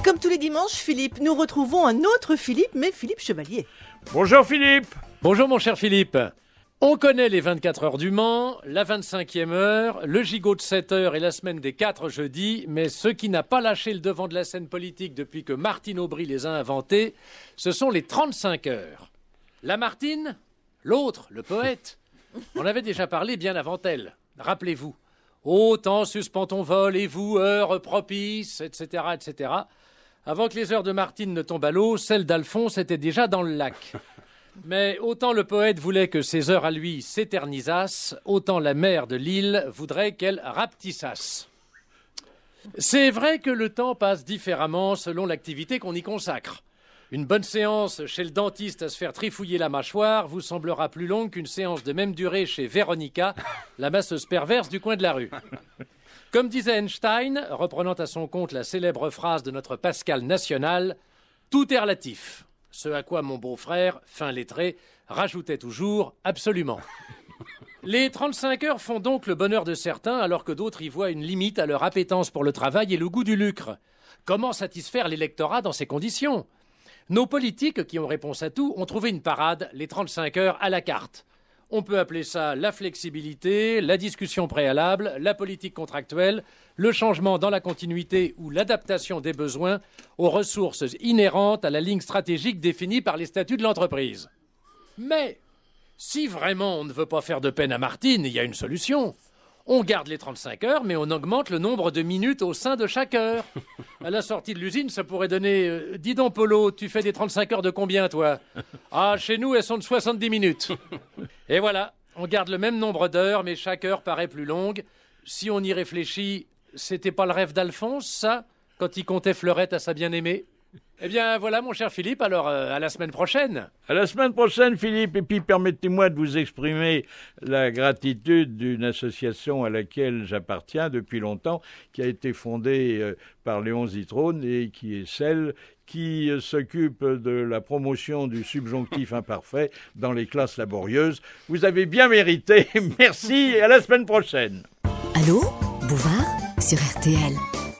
comme tous les dimanches, Philippe, nous retrouvons un autre Philippe, mais Philippe Chevalier. Bonjour Philippe Bonjour mon cher Philippe on connaît les 24 heures du Mans, la 25e heure, le gigot de 7 heures et la semaine des 4 jeudis, mais ce qui n'a pas lâché le devant de la scène politique depuis que Martine Aubry les a inventés, ce sont les 35 heures. La Martine, l'autre, le poète, on avait déjà parlé bien avant elle, rappelez-vous. Autant oh, suspend ton vol et vous, heure propice, etc., etc. Avant que les heures de Martine ne tombent à l'eau, celles d'Alphonse étaient déjà dans le lac. Mais autant le poète voulait que ses heures à lui s'éternisassent, autant la mère de l'île voudrait qu'elles raptissassent. C'est vrai que le temps passe différemment selon l'activité qu'on y consacre. Une bonne séance chez le dentiste à se faire trifouiller la mâchoire vous semblera plus longue qu'une séance de même durée chez Véronica, la masseuse perverse du coin de la rue. Comme disait Einstein, reprenant à son compte la célèbre phrase de notre Pascal national, tout est relatif. Ce à quoi mon beau-frère, fin lettré, rajoutait toujours absolument. Les 35 heures font donc le bonheur de certains, alors que d'autres y voient une limite à leur appétence pour le travail et le goût du lucre. Comment satisfaire l'électorat dans ces conditions nos politiques, qui ont réponse à tout, ont trouvé une parade, les 35 heures à la carte. On peut appeler ça la flexibilité, la discussion préalable, la politique contractuelle, le changement dans la continuité ou l'adaptation des besoins aux ressources inhérentes à la ligne stratégique définie par les statuts de l'entreprise. Mais si vraiment on ne veut pas faire de peine à Martine, il y a une solution. On garde les 35 heures, mais on augmente le nombre de minutes au sein de chaque heure. à la sortie de l'usine, ça pourrait donner. Euh, dis donc, Polo, tu fais des 35 heures de combien, toi Ah, chez nous, elles sont de 70 minutes. Et voilà, on garde le même nombre d'heures, mais chaque heure paraît plus longue. Si on y réfléchit, c'était pas le rêve d'Alphonse, ça, quand il comptait fleurette à sa bien-aimée Eh bien voilà mon cher Philippe, alors euh, à la semaine prochaine. À la semaine prochaine Philippe, et puis permettez-moi de vous exprimer la gratitude d'une association à laquelle j'appartiens depuis longtemps, qui a été fondée euh, par Léon Zitrone et qui est celle qui euh, s'occupe de la promotion du subjonctif imparfait dans les classes laborieuses. Vous avez bien mérité, merci et à la semaine prochaine. Allô Bouvard sur RTL.